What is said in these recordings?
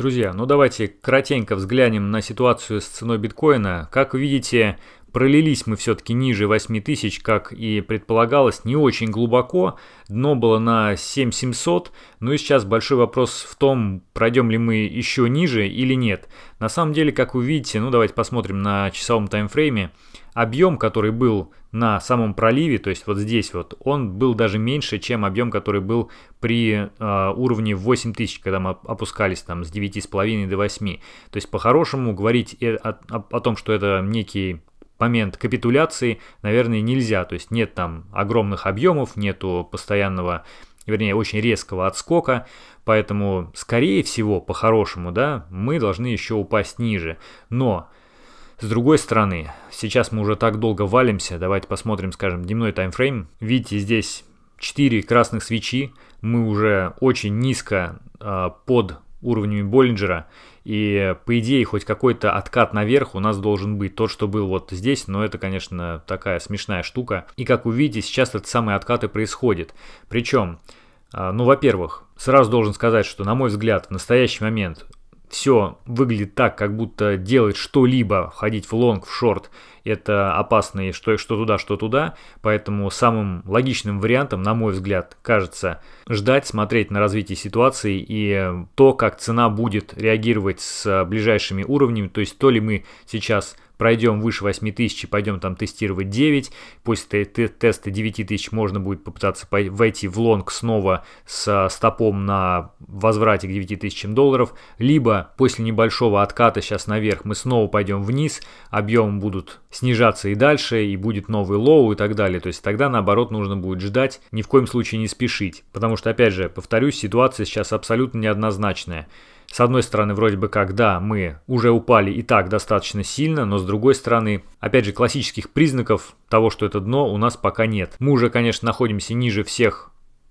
Друзья, ну давайте кратенько взглянем на ситуацию с ценой биткоина. Как видите, пролились мы все-таки ниже 8 тысяч, как и предполагалось, не очень глубоко. Дно было на 7700. Ну и сейчас большой вопрос в том, пройдем ли мы еще ниже или нет. На самом деле, как вы видите, ну давайте посмотрим на часовом таймфрейме объем, который был на самом проливе, то есть вот здесь вот, он был даже меньше, чем объем, который был при э, уровне 8000, когда мы опускались там с 9,5 до 8. То есть по-хорошему говорить э, о, о, о том, что это некий момент капитуляции, наверное, нельзя. То есть нет там огромных объемов, нету постоянного вернее, очень резкого отскока, поэтому, скорее всего, по-хорошему, да, мы должны еще упасть ниже. Но с другой стороны, сейчас мы уже так долго валимся, давайте посмотрим, скажем, дневной таймфрейм. Видите, здесь 4 красных свечи, мы уже очень низко э, под уровнями Боллинджера, и по идее хоть какой-то откат наверх у нас должен быть, тот, что был вот здесь, но это, конечно, такая смешная штука. И как вы видите, сейчас этот самый откат и происходит. Причем, а, ну, во-первых, сразу должен сказать, что, на мой взгляд, в настоящий момент все выглядит так, как будто делать что-либо, ходить в лонг, в шорт, это опасно и что, что туда, что туда. Поэтому самым логичным вариантом, на мой взгляд, кажется ждать, смотреть на развитие ситуации и то, как цена будет реагировать с ближайшими уровнями. То есть то ли мы сейчас пройдем выше 8000, пойдем там тестировать 9, после теста 9000 можно будет попытаться войти в лонг снова с стопом на возврате к 9000 долларов, либо после небольшого отката сейчас наверх мы снова пойдем вниз, объемы будут снижаться и дальше, и будет новый лоу и так далее, то есть тогда наоборот нужно будет ждать, ни в коем случае не спешить, потому что опять же, повторюсь, ситуация сейчас абсолютно неоднозначная. С одной стороны, вроде бы как, да, мы уже упали и так достаточно сильно, но с другой стороны, опять же, классических признаков того, что это дно, у нас пока нет. Мы уже, конечно, находимся ниже всех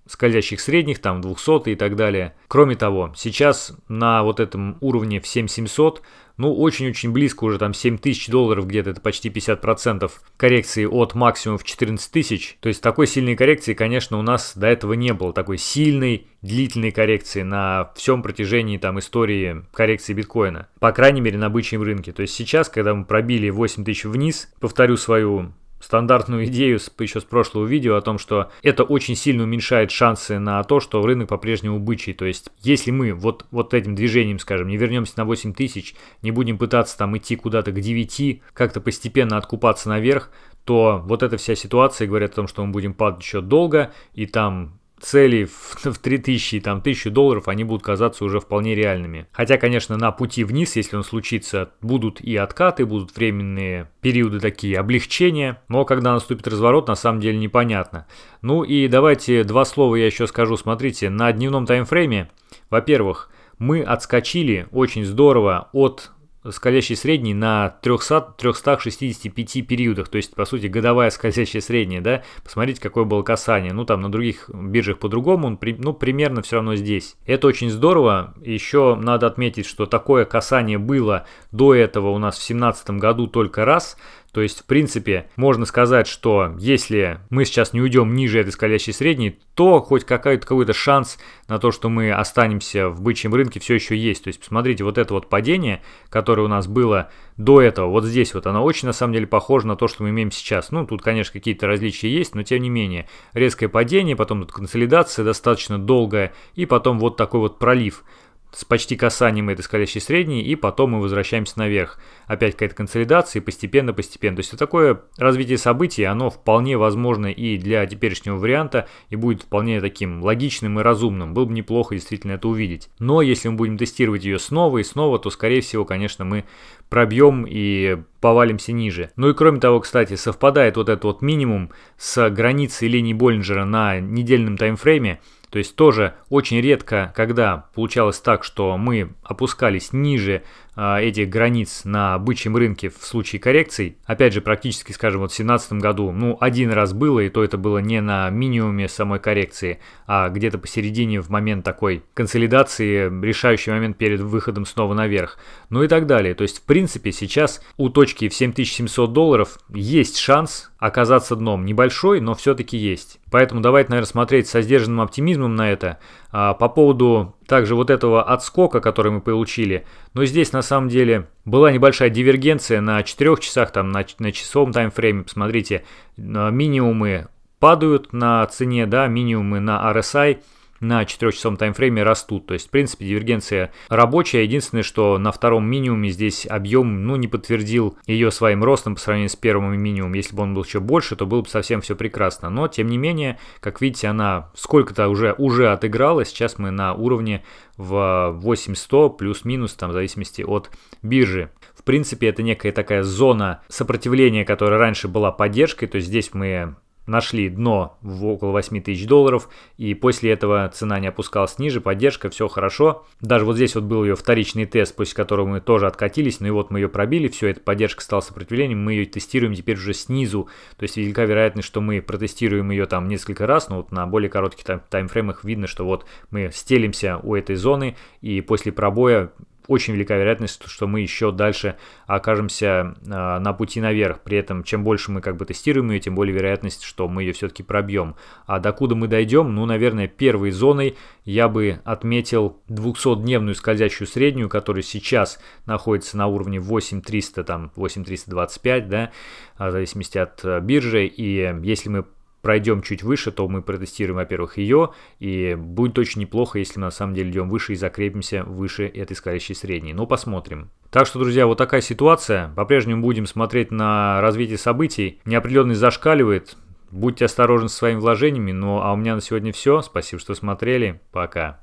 скользящих средних, там 200 и так далее. Кроме того, сейчас на вот этом уровне в 7700, ну очень-очень близко уже там 7000 долларов где-то, это почти 50% коррекции от максимума в 14 тысяч. То есть такой сильной коррекции, конечно, у нас до этого не было, такой сильной длительной коррекции на всем протяжении там истории коррекции биткоина. По крайней мере на бычьем рынке. То есть сейчас, когда мы пробили 8000 вниз, повторю свою стандартную идею еще с прошлого видео о том, что это очень сильно уменьшает шансы на то, что рынок по-прежнему бычий. То есть, если мы вот, вот этим движением, скажем, не вернемся на 8 тысяч, не будем пытаться там идти куда-то к 9, как-то постепенно откупаться наверх, то вот эта вся ситуация говорит о том, что мы будем падать еще долго, и там цели в 3000, там, 1000 долларов, они будут казаться уже вполне реальными. Хотя, конечно, на пути вниз, если он случится, будут и откаты, будут временные периоды такие облегчения, но когда наступит разворот, на самом деле непонятно. Ну и давайте два слова я еще скажу. Смотрите, на дневном таймфрейме, во-первых, мы отскочили очень здорово от скользящий средний на 300, 365 периодах, то есть, по сути, годовая скользящая средняя, да, посмотрите, какое было касание, ну, там, на других биржах по-другому, ну, примерно все равно здесь. Это очень здорово, еще надо отметить, что такое касание было до этого у нас в 2017 году только раз, то есть, в принципе, можно сказать, что если мы сейчас не уйдем ниже этой скользящей средней, то хоть какой-то какой шанс на то, что мы останемся в бычьем рынке, все еще есть. То есть, посмотрите, вот это вот падение, которое у нас было до этого, вот здесь вот, оно очень, на самом деле, похоже на то, что мы имеем сейчас. Ну, тут, конечно, какие-то различия есть, но тем не менее. Резкое падение, потом тут консолидация достаточно долгая, и потом вот такой вот пролив с почти касанием этой скользящей средней, и потом мы возвращаемся наверх. Опять какая-то консолидация, постепенно-постепенно. То есть вот такое развитие событий, оно вполне возможно и для теперешнего варианта, и будет вполне таким логичным и разумным. Было бы неплохо действительно это увидеть. Но если мы будем тестировать ее снова и снова, то, скорее всего, конечно, мы пробьем и повалимся ниже. Ну и кроме того, кстати, совпадает вот этот вот минимум с границей линии Боллинджера на недельном таймфрейме – то есть тоже очень редко, когда получалось так, что мы опускались ниже а, этих границ на бычьем рынке в случае коррекций. Опять же, практически, скажем, вот в 2017 году, ну, один раз было, и то это было не на минимуме самой коррекции, а где-то посередине в момент такой консолидации, решающий момент перед выходом снова наверх, ну и так далее. То есть, в принципе, сейчас у точки в 7700 долларов есть шанс оказаться дном. Небольшой, но все-таки есть. Поэтому давайте, наверное, смотреть со сдержанным оптимизмом на это. А, по поводу также вот этого отскока, который мы получили, но здесь на самом деле была небольшая дивергенция на 4 часах, там на, на часовом таймфрейме, посмотрите, а, минимумы падают на цене, да, минимумы на RSI – на 4-часовом таймфрейме растут. То есть, в принципе, дивергенция рабочая. Единственное, что на втором минимуме здесь объем ну, не подтвердил ее своим ростом по сравнению с первым минимумом. Если бы он был еще больше, то было бы совсем все прекрасно. Но, тем не менее, как видите, она сколько-то уже, уже отыграла. Сейчас мы на уровне в 8100 плюс-минус, там, в зависимости от биржи. В принципе, это некая такая зона сопротивления, которая раньше была поддержкой. То есть здесь мы нашли дно в около 8 тысяч долларов, и после этого цена не опускалась ниже, поддержка, все хорошо. Даже вот здесь вот был ее вторичный тест, после которого мы тоже откатились, ну и вот мы ее пробили, все, эта поддержка стала сопротивлением, мы ее тестируем теперь уже снизу, то есть велика вероятность, что мы протестируем ее там несколько раз, но вот на более коротких тайм таймфреймах видно, что вот мы стелимся у этой зоны, и после пробоя очень велика вероятность, что мы еще дальше окажемся а, на пути наверх. При этом, чем больше мы как бы тестируем ее, тем более вероятность, что мы ее все-таки пробьем. А докуда мы дойдем? Ну, наверное, первой зоной я бы отметил 200-дневную скользящую среднюю, которая сейчас находится на уровне 8300, там 8325, да, а, в зависимости от э, биржи. И если мы пройдем чуть выше, то мы протестируем, во-первых, ее, и будет очень неплохо, если мы на самом деле идем выше и закрепимся выше этой скорящей средней. Но посмотрим. Так что, друзья, вот такая ситуация. По-прежнему будем смотреть на развитие событий. Неопределенность зашкаливает. Будьте осторожны со своими вложениями. Ну, а у меня на сегодня все. Спасибо, что смотрели. Пока.